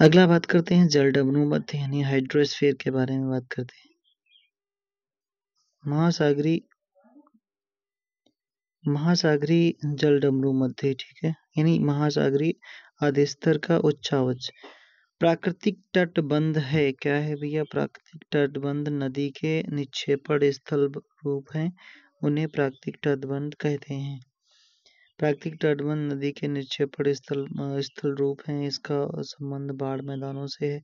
अगला बात करते हैं जल मध्य यानी हाइड्रोस्फीयर के बारे में बात करते हैं महासागरी महासागरी जल डमरू मध्य ठीक है यानी महासागरी अधस्तर का उच्चावच प्राकृतिक तटबंध है क्या है भैया प्राकृतिक तटबंध नदी के निक्षेपण स्थल रूप है उन्हें प्राकृतिक तटबंध कहते हैं प्राकृतिक तटबंध नदी के नीचे निक्षेपण स्थल स्थल रूप है इसका संबंध बाढ़ मैदानों से है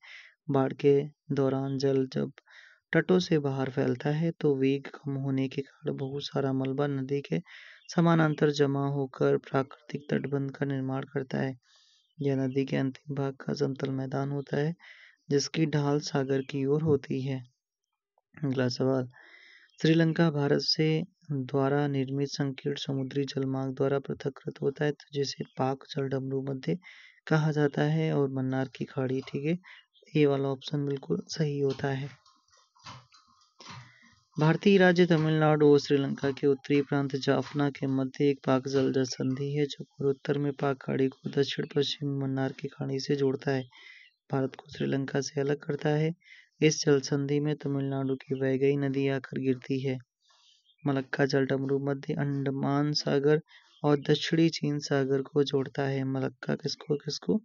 बाढ़ के दौरान जल जब तटों से बाहर फैलता है तो वेग कम होने के कारण बहुत सारा मलबा नदी के समानांतर जमा होकर प्राकृतिक तटबंध का निर्माण करता है यह नदी के अंतिम भाग का समतल मैदान होता है जिसकी ढाल सागर की ओर होती है अगला सवाल श्रीलंका भारत से द्वारा निर्मित संकीर्ण समुद्री जलमार्ग द्वारा पृथक्कृत होता है तो जिसे पाक जलडमरू मध्य कहा जाता है और मन्नार की खाड़ी ठीक है ये वाला ऑप्शन बिल्कुल सही होता है भारतीय राज्य तमिलनाडु और श्रीलंका के उत्तरी प्रांत जाफना के मध्य एक पाक जल संधि है जो पूर्वोत्तर में पाक खाड़ी को दक्षिण पश्चिम मन्नार की खाड़ी से जोड़ता है भारत को श्रीलंका से अलग करता है इस जलसंधि में तमिलनाडु की वैगई नदी आकर गिरती है मलक्का जल डमरू मध्य अंडमान सागर और दक्षिणी चीन सागर को जोड़ता है मलक्का किसको किसको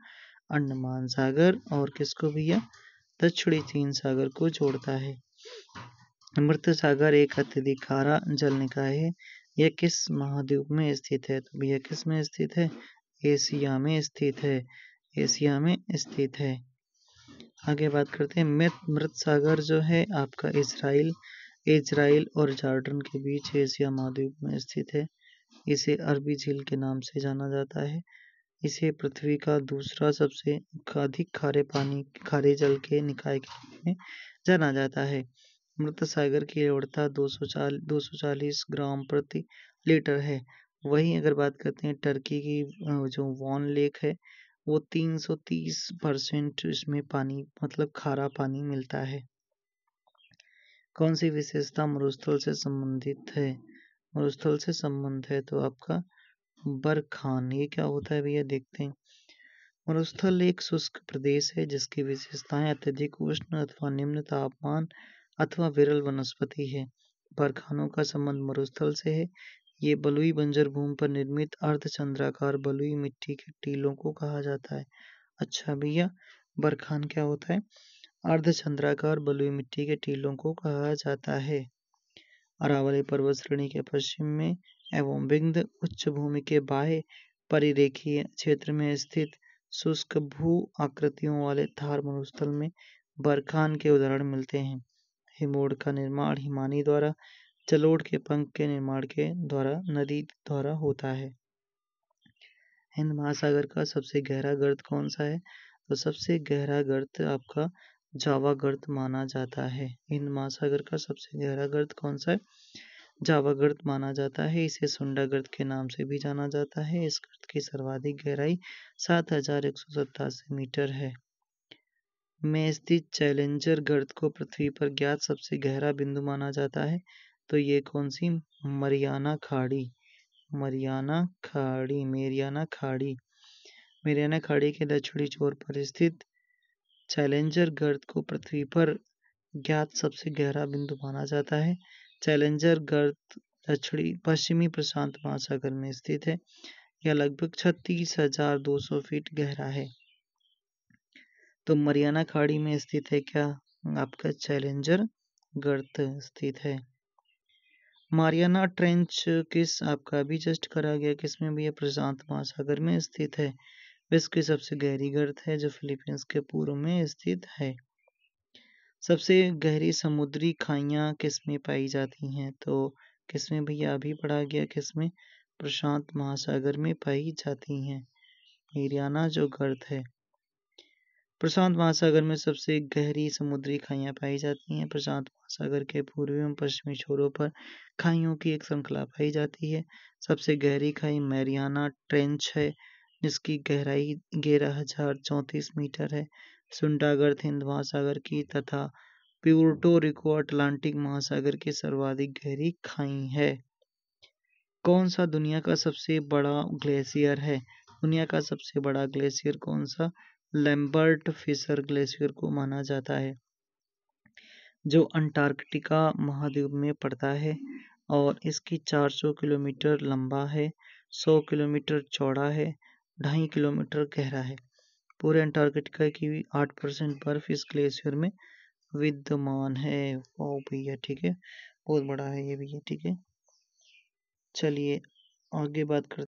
अंडमान सागर और किसको भैया दक्षिणी चीन सागर को जोड़ता है मृत सागर एक अत्यधिक खारा जल निकाय है यह किस महाद्वीप में स्थित है तो भैया किस में स्थित है एशिया में स्थित है एशिया में स्थित है आगे बात करते हैं मृत मृत सागर जो है आपका इसराइल इसराइल और जॉर्डन के बीच एशिया महाद्वीप में स्थित है इसे अरबी झील के नाम से जाना जाता है इसे पृथ्वी का दूसरा सबसे अधिक खारे पानी खारे जल के निकाय के रूप में जाना जाता है मृत सागर की सौ चालीस ग्राम प्रति लीटर है वहीं अगर बात करते हैं टर्की की जो वॉन लेक है वो 330 परसेंट इसमें पानी मतलब खारा पानी मिलता है कौन सी विशेषता मरुस्थल से संबंधित है मरुस्थल से संबंध है तो आपका बरखान ये क्या होता है भैया देखते हैं मरुस्थल एक शुष्क प्रदेश है जिसकी विशेषताएं अत्यधिक उष्ण अथवा निम्न तापमान अथवा विरल वनस्पति है बरखानों का संबंध मरुस्थल से है ये बलुई बंजर भूमि पर निर्मित अर्धचंद्राकार बलुई मिट्टी के टीलों को कहा जाता है अच्छा भैया बरखान क्या होता है अर्धचंद्राकार बलुई मिट्टी के टीलों को कहा जाता है अरावली पर्वत श्रेणी के पश्चिम में एवं विंध्य उच्च भूमि के बाह्य परिरेखीय क्षेत्र में स्थित शुष्क भू आकृतियों वाले थार मरुस्थल में बरखान के उदाहरण मिलते हैं हिमोड का निर्माण हिमानी द्वारा जलोढ़ के पंख के निर्माण के द्वारा नदी द्वारा होता है हिंद महासागर का सबसे गहरा गर्त कौन सा है तो सबसे गहरा गर्त आपका जावा गर्त माना जाता है हिंद महासागर का सबसे गहरा गर्त कौन सा है जावा गर्त माना जाता है इसे सुंडा गर्त के नाम से भी जाना जाता है इस गर्त की सर्वाधिक गहराई सात हजार एक सौ सतासी मीटर है में स्थित चैलेंजर गर्त को पृथ्वी पर ज्ञात सबसे गहरा बिंदु माना जाता है तो ये कौन सी मरियाना खाड़ी मरियाना खाड़ी मेरियाना खाड़ी मेरियाना खाड़ी के दक्षिणी छोर पर स्थित चैलेंजर गर्द को पृथ्वी पर ज्ञात सबसे गहरा बिंदु माना जाता है चैलेंजर गर्द दक्षिणी पश्चिमी प्रशांत महासागर में स्थित है यह लगभग छत्तीस हजार दो सौ फीट गहरा है तो मरियाना खाड़ी में स्थित है क्या आपका चैलेंजर गर्त स्थित है मारियाना ट्रेंच किस आपका अभी जस्ट करा गया किस में भी यह प्रशांत महासागर में स्थित है विश्व की सबसे गहरी गर्त है जो फिलीपींस के पूर्व में स्थित है सबसे गहरी समुद्री खाइयाँ किसमें पाई जाती हैं तो किसमें भैया अभी पढ़ा गया किसमें प्रशांत महासागर में पाई जाती हैं हरियाणा जो गर्त है प्रशांत महासागर में सबसे गहरी समुद्री खाइयाँ पाई जाती हैं प्रशांत महासागर के पूर्वी एवं पश्चिमी छोरों पर खाइयों की एक श्रृंखला पाई जाती है सबसे गहरी खाई मैरियाना ट्रेंच है जिसकी गहराई ग्यारह हजार चौंतीस मीटर है सुंडागर्थ हिंद महासागर की तथा प्यूर्टो रिको अटलांटिक महासागर की सर्वाधिक गहरी खाई है कौन सा दुनिया का सबसे बड़ा ग्लेशियर है दुनिया का सबसे बड़ा ग्लेशियर कौन सा लैम्बर्ट फिशर ग्लेशियर को माना जाता है जो अंटार्कटिका महाद्वीप में पड़ता है और इसकी 400 किलोमीटर लंबा है 100 किलोमीटर चौड़ा है ढाई किलोमीटर गहरा है पूरे अंटार्कटिका की भी आठ परसेंट बर्फ इस ग्लेशियर में विद्यमान है वाओ भैया ठीक है बहुत बड़ा है ये भैया ठीक है चलिए आगे बात करते